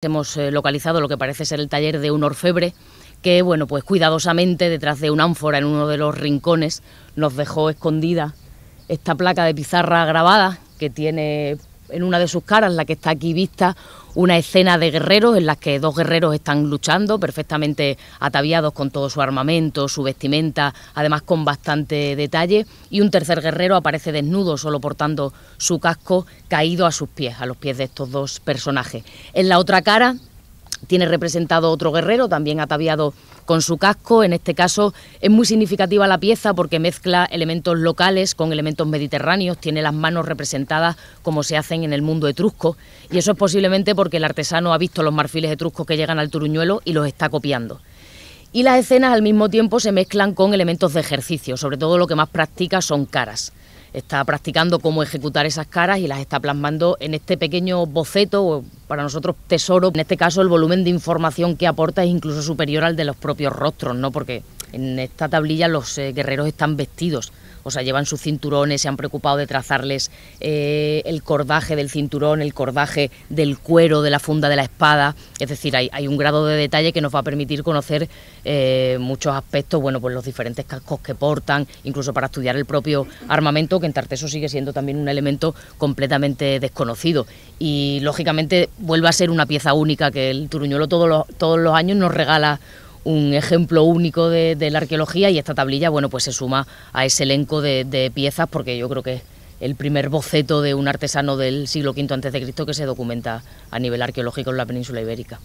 Hemos eh, localizado lo que parece ser el taller de un orfebre que, bueno, pues cuidadosamente detrás de una ánfora en uno de los rincones nos dejó escondida esta placa de pizarra grabada que tiene en una de sus caras, la que está aquí vista, una escena de guerreros en las que dos guerreros están luchando, perfectamente ataviados con todo su armamento, su vestimenta, además con bastante detalle, y un tercer guerrero aparece desnudo, solo portando su casco caído a sus pies, a los pies de estos dos personajes. En la otra cara tiene representado otro guerrero, también ataviado con su casco. En este caso es muy significativa la pieza porque mezcla elementos locales con elementos mediterráneos, tiene las manos representadas como se hacen en el mundo etrusco y eso es posiblemente porque el artesano ha visto los marfiles etruscos que llegan al Turuñuelo y los está copiando. Y las escenas al mismo tiempo se mezclan con elementos de ejercicio, sobre todo lo que más practica son caras está practicando cómo ejecutar esas caras y las está plasmando en este pequeño boceto para nosotros tesoro. En este caso, el volumen de información que aporta es incluso superior al de los propios rostros, ¿no? Porque en esta tablilla los eh, guerreros están vestidos, o sea, llevan sus cinturones, se han preocupado de trazarles eh, el cordaje del cinturón, el cordaje del cuero, de la funda de la espada. Es decir, hay, un grado de detalle que nos va a permitir conocer eh, muchos aspectos, bueno, pues los diferentes cascos que portan, incluso para estudiar el propio armamento, que en Tarteso sigue siendo también un elemento completamente desconocido. Y lógicamente vuelve a ser una pieza única que el Turuñuelo todos los años nos regala un ejemplo único de, la arqueología y esta tablilla, bueno, pues se suma a ese elenco de, de piezas porque yo creo que es el primer boceto de un artesano del siglo V cristo que se documenta a nivel arqueológico en la península ibérica.